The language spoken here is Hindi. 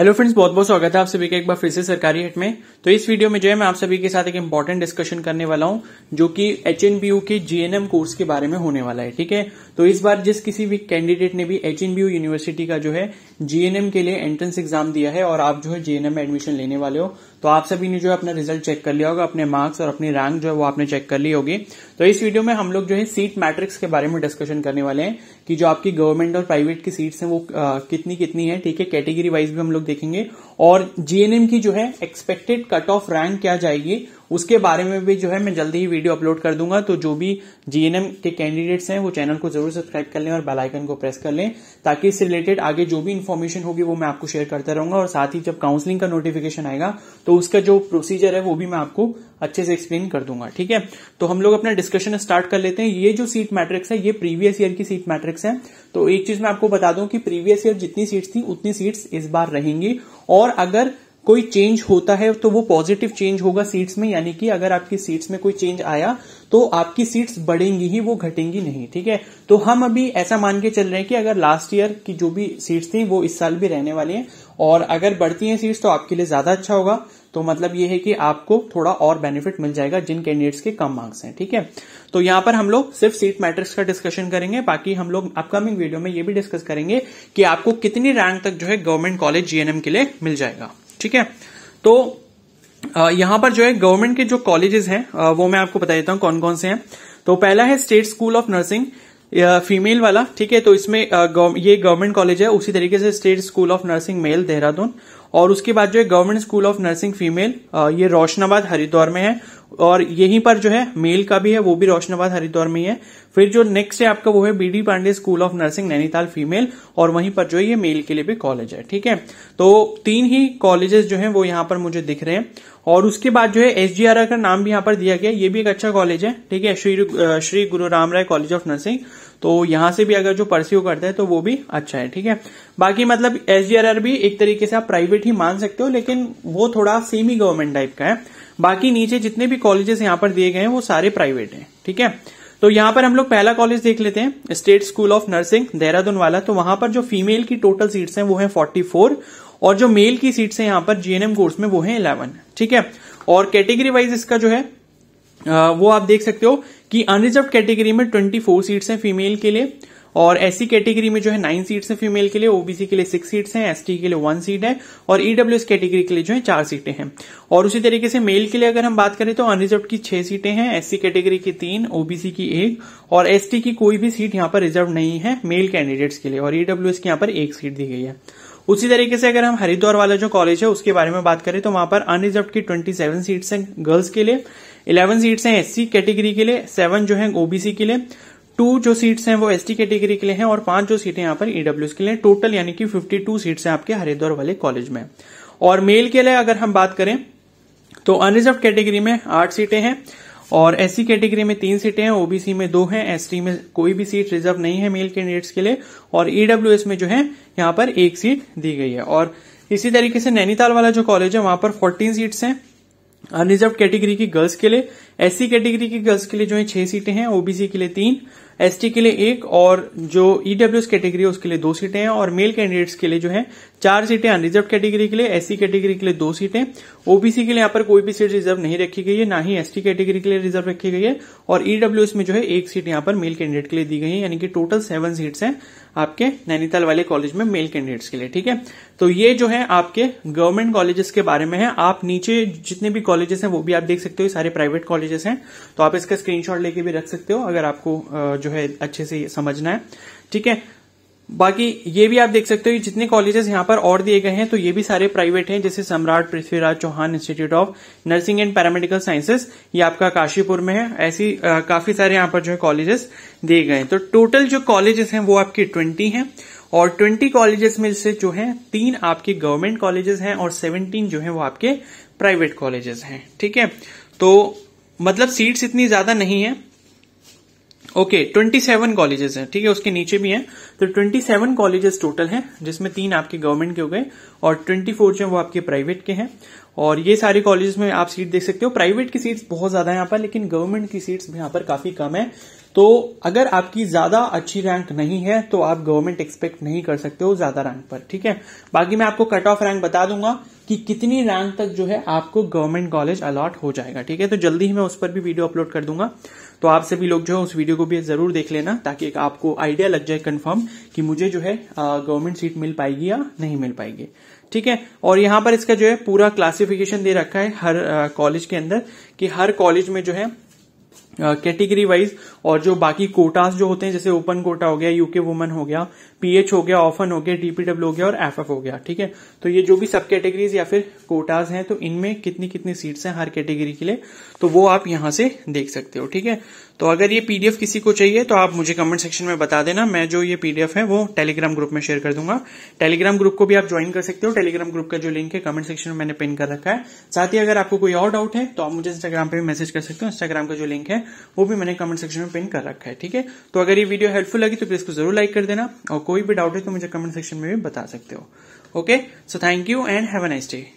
हेलो फ्रेंड्स बहुत बहुत स्वागत है आप सभी का एक बार फिर से सरकारी हट में तो इस वीडियो में जो है मैं आप सभी के साथ एक इम्पॉर्टेंट डिस्कशन करने वाला हूं जो कि एच के जीएनएम कोर्स के बारे में होने वाला है ठीक है तो इस बार जिस किसी भी कैंडिडेट ने भी एच यूनिवर्सिटी का जो है जीएनएम के लिए एंट्रेंस एग्जाम दिया है और आप जो है जीएनएम में एडमिशन लेने वाले हो तो आप सभी ने जो है अपना रिजल्ट चेक कर लिया होगा अपने मार्क्स और अपनी रैंक जो है वो आपने चेक कर ली होगी तो इस वीडियो में हम लोग जो है सीट मैट्रिक्स के बारे में डिस्कशन करने वाले हैं कि जो आपकी गवर्नमेंट और प्राइवेट की सीट्स हैं वो आ, कितनी कितनी है ठीक है कैटेगरी वाइज भी हम लोग देखेंगे और जीएनएम की जो है एक्सपेक्टेड कट ऑफ रैंक क्या जाएगी उसके बारे में भी जो है मैं जल्दी ही वीडियो अपलोड कर दूंगा तो जो भी जीएनएम के कैंडिडेट्स हैं वो चैनल को जरूर सब्सक्राइब कर लें और बेलाइकन को प्रेस कर लें ताकि इससे रिलेटेड आगे जो भी इन्फॉर्मेशन होगी वो मैं आपको शेयर करता रहूंगा और साथ ही जब काउंसलिंग का नोटिफिकेशन आएगा तो उसका जो प्रोसीजर है वो भी मैं आपको अच्छे से एक्सप्लेन कर दूंगा ठीक है तो हम लोग अपना डिस्कशन स्टार्ट कर लेते हैं ये जो सीट मैट्रिक्स है ये प्रीवियस ईयर की सीट मैट्रिक्स है तो एक चीज मैं आपको बता दूं कि प्रीवियस ईयर जितनी सीट्स थी उतनी सीट्स इस बार रहेंगी और अगर कोई चेंज होता है तो वो पॉजिटिव चेंज होगा सीट्स में यानी कि अगर आपकी सीट्स में कोई चेंज आया तो आपकी सीट्स बढ़ेंगी ही वो घटेंगी नहीं ठीक है तो हम अभी ऐसा मान के चल रहे हैं कि अगर लास्ट ईयर की जो भी सीट्स थी वो इस साल भी रहने वाली हैं और अगर बढ़ती हैं सीट्स तो आपके लिए ज्यादा अच्छा होगा तो मतलब ये है कि आपको थोड़ा और बेनिफिट मिल जाएगा जिन कैंडिडेट्स के कम मार्क्स हैं ठीक है तो यहां पर हम लोग सिर्फ सीट मैट्रिक्स का डिस्कशन करेंगे बाकी हम लोग अपकमिंग वीडियो में ये भी डिस्कस करेंगे कि आपको कितनी रैंक तक जो है गवर्नमेंट कॉलेज जीएनएम के लिए मिल जाएगा ठीक है तो यहां पर जो है गवर्नमेंट के जो कॉलेजेस हैं वो मैं आपको बता देता हूं कौन कौन से हैं तो पहला है state school of nursing female वाला ठीक है तो इसमें ये गवर्नमेंट कॉलेज है उसी तरीके से state school of nursing male Dehradun और उसके बाद जो है government school of nursing female ये रोशनाबाद हरिद्वार में है और यहीं पर जो है मेल का भी है वो भी रोशनाबाद हरिद्वार में ही है फिर जो नेक्स्ट है आपका वो है BD Pande school of nursing Nainital female और वहीं पर जो है ये मेल के लिए भी कॉलेज है ठीक है तो तीन ही कॉलेजेस जो है वो यहाँ पर मुझे दिख रहे हैं और उसके बाद जो है एस का नाम भी यहाँ पर दिया गया ये भी एक अच्छा कॉलेज है ठीक है Shri Shri Guru Ram Rai college of nursing तो यहां से भी अगर जो परस्यू करता है तो वो भी अच्छा है ठीक है बाकी मतलब एस भी एक तरीके से आप प्राइवेट ही मान सकते हो लेकिन वो थोड़ा सेमी गवर्नमेंट टाइप का है बाकी नीचे जितने भी कॉलेजेस यहां पर दिए गए हैं वो सारे प्राइवेट हैं ठीक है तो यहां पर हम लोग पहला कॉलेज देख लेते हैं state school of nursing Dehradun वाला तो वहां पर जो फीमेल की टोटल सीट्स हैं वो है 44 और जो मेल की सीट्स हैं यहां पर जीएनएम कोर्स में वो है 11 ठीक है और कैटेगरी वाइज इसका जो है वो आप देख सकते हो कि अनरिजर्व कैटेगरी में ट्वेंटी सीट्स हैं फीमेल के लिए और एससी कैटेगरी में जो है नाइन सीट्स हैं फीमेल के लिए ओबीसी के लिए सिक्स सीट्स हैं एसटी के लिए वन सीट है और ईडब्ल्यूएस e कैटेगरी के लिए जो है चार सीटें हैं और उसी तरीके से मेल के लिए अगर हम बात करें तो अनरिजर्व की छह सीटें हैं एससी कैटेगरी की तीन ओबीसी की एक और एसटी की कोई भी सीट यहाँ पर रिजर्व नहीं है मेल कैंडिडेट्स के लिए और ईडब्ल्यूएस e की यहाँ पर एक सीट दी गई है उसी तरीके से अगर हम हरिद्वार वाला जो कॉलेज है उसके बारे में बात करें तो वहां पर अनरिजर्व की सेवन सीट्स हैं गर्ल्स के लिए इलेवन सीट्स हैं एससी कैटेगरी के लिए सेवन जो है ओबीसी के लिए टू जो सीट्स हैं वो एसटी कैटेगरी के लिए हैं और पांच जो सीटें यहाँ पर ईडब्ल्यू e के लिए टोटल यानी कि 52 सीट्स हैं आपके हरिद्वार वाले कॉलेज में और मेल के लिए अगर हम बात करें तो अनरिजर्व कैटेगरी में आठ सीटें हैं और एससी कैटेगरी में तीन सीटें हैं ओबीसी में दो हैं एसटी में कोई भी सीट रिजर्व नहीं है मेल कैंडिडेट्स के लिए और ईडब्ल्यूएस e में जो है यहाँ पर एक सीट दी गई है और इसी तरीके से नैनीताल वाला जो कॉलेज है वहां पर फोर्टीन सीट्स हैं अनरिजर्व कैटेगरी की गर्ल्स के लिए एससी कैटेगरी की गर्ल्स के लिए जो है छह सीटें हैं ओबीसी के लिए तीन एसटी के लिए एक और जो ईडब्ल्यू e कैटेगरी है उसके लिए दो सीटें हैं और मेल कैंडिडेट्स के लिए जो है चार सीटें अनरिजर्व कैटेगरी के लिए एससी कैटेगरी के लिए दो सीटें ओबीसी के लिए यहाँ पर कोई भी सीट रिजर्व नहीं रखी गई है ना ही एसटी कैटेगरी के लिए रिजर्व रखी गई है और ईडब्ल्यू e में जो है एक सीट यहाँ पर मेल कैंडिडेट के लिए दी गई है यानी कि टोटल सेवन सीट्स हैं आपके नैनीताल वाले कॉलेज में मेल कैंडिडेट्स के लिए ठीक है तो ये जो है आपके गवर्नमेंट कॉलेजेस के बारे में है आप नीचे जितने भी कॉलेजेस हैं वो भी आप देख सकते हो सारे प्राइवेट कॉलेजेस हैं तो आप इसका स्क्रीनशॉट लेके भी रख सकते हो अगर आपको जो है अच्छे से समझना है ठीक है बाकी ये भी आप देख सकते हो जितने कॉलेजेस यहाँ पर और दिए गए हैं तो ये भी सारे प्राइवेट हैं जैसे Samrat Prithviraj Chauhan institute of nursing and paramedical sciences ये आपका काशीपुर में है ऐसी आ, काफी सारे यहाँ पर जो है कॉलेजेस दिए गए हैं तो टोटल जो कॉलेजेस हैं वो आपके ट्वेंटी हैं और ट्वेंटी कॉलेजेस में से जो है तीन आपके गवर्नमेंट कॉलेजेस हैं और सेवनटीन जो है वो आपके प्राइवेट कॉलेजेस हैं ठीक है तो मतलब सीट्स इतनी ज्यादा नहीं है ओके ट्वेंटी सेवन कॉलेजेस हैं ठीक है उसके नीचे भी हैं तो ट्वेंटी सेवन कॉलेजेस टोटल हैं जिसमें तीन आपके गवर्नमेंट के हो गए और ट्वेंटी फोर जो है वो आपके प्राइवेट के हैं और ये सारे कॉलेजेस में आप सीट देख सकते हो प्राइवेट की सीट्स बहुत ज्यादा है यहाँ पर लेकिन गवर्नमेंट की सीट्स भी यहाँ पर काफी कम है तो अगर आपकी ज्यादा अच्छी रैंक नहीं है तो आप गवर्नमेंट एक्सपेक्ट नहीं कर सकते हो ज्यादा रैंक पर ठीक है बाकी मैं आपको कट ऑफ रैंक बता दूंगा कि कितनी रैंक तक जो है आपको गवर्नमेंट कॉलेज अलॉट हो जाएगा ठीक है तो जल्दी ही मैं उस पर भी वीडियो अपलोड कर दूंगा तो आप सभी लोग जो है उस वीडियो को भी जरूर देख लेना ताकि आपको आइडिया लग जाए कन्फर्म कि मुझे जो है गवर्नमेंट सीट मिल पाएगी या नहीं मिल पाएगी ठीक है और यहां पर इसका जो है पूरा क्लासिफिकेशन दे रखा है हर कॉलेज के अंदर कि हर कॉलेज में जो है कैटेगरी वाइज और जो बाकी कोटास जो होते हैं जैसे ओपन कोटा हो गया यूके वुमन हो गया पीएच हो गया ऑफन हो गया डीपीडब्ल्यू हो गया और एफएफ हो गया ठीक है तो ये जो भी सब कैटेगरीज या फिर कोटास हैं तो इनमें कितनी कितनी सीट्स हैं हर कैटेगरी के लिए तो वो आप यहां से देख सकते हो ठीक है तो अगर ये पीडीएफ किसी को चाहिए तो आप मुझे कमेंट सेक्शन में बता देना मैं जो ये पीडीएफ है वो टेलीग्राम ग्रुप में शेयर कर दूंगा टेलीग्राम ग्रुप को भी आप ज्वाइन कर सकते हो टेलीग्राम ग्रुप का जो लिंक है कमेंट सेक्शन में मैंने पिन कर रखा है साथ ही अगर आपको कोई और डाउट है तो आप मुझे इंस्टाग्राम पर भी मैसेज कर सकते हो इंस्टाग्राम का जो लिंक है वो भी मैंने कमेंट सेक्शन में पिन कर रखा है ठीक है तो अगर ये वीडियो हेल्पफुल लगी तो प्लीज को जरूर लाइक कर देना और कोई भी डाउट है तो मुझे कमेंट सेक्शन में भी बता सकते हो okay so thank you and have a nice day